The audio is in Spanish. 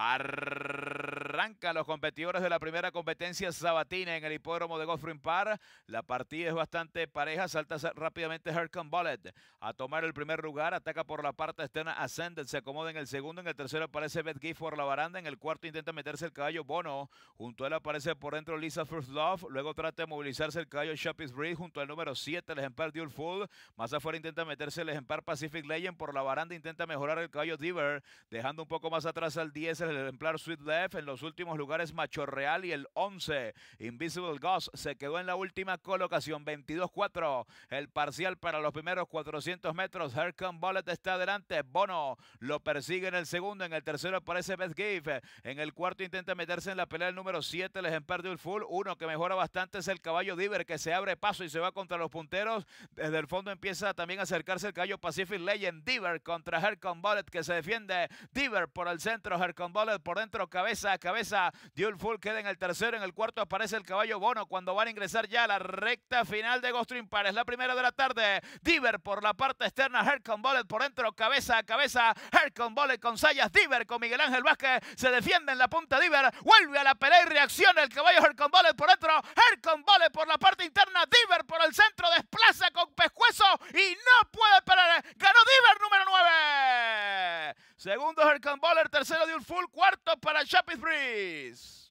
Arrrr. los competidores de la primera competencia sabatina en el hipódromo de Goffrin Park. La partida es bastante pareja. Salta rápidamente Hurricane Bullet a tomar el primer lugar. Ataca por la parte externa Ascended. Se acomoda en el segundo. En el tercero aparece Beth Gifford la baranda. En el cuarto intenta meterse el caballo Bono. Junto a él aparece por dentro Lisa First Love. Luego trata de movilizarse el caballo Shapis Breed junto al número 7, el ejemplar Dual Full. Más afuera intenta meterse el ejemplar Pacific Legend. Por la baranda intenta mejorar el caballo Diver, dejando un poco más atrás al 10 el ejemplar Sweet Left. En los últimos lugares Macho Real y el 11. Invisible Ghost se quedó en la última colocación, 22-4. El parcial para los primeros 400 metros. Hercon Bullet está adelante. Bono lo persigue en el segundo. En el tercero aparece Beth Giff En el cuarto intenta meterse en la pelea el número 7, les ejemplar de full, Uno que mejora bastante es el caballo Diver, que se abre paso y se va contra los punteros. Desde el fondo empieza también a acercarse el caballo Pacific Legend. Diver contra Hercon Bullet, que se defiende. Diver por el centro. Hercon Bullet por dentro, cabeza cabeza cabeza, full, queda en el tercero, en el cuarto aparece el caballo Bono cuando van a ingresar ya a la recta final de Ghost impar Es la primera de la tarde, Diver por la parte externa, Hercon Bullet por dentro, cabeza a cabeza, Hercon Bullet con Sayas, Diver con Miguel Ángel Vázquez, se defiende en la punta Diver, vuelve a la pelea y reacciona el caballo Hercon Bullet por dentro, Hercon Bullet por la parte interna, Diver por el centro, después Segundo es el tercero de un full, cuarto para Chapis Breeze.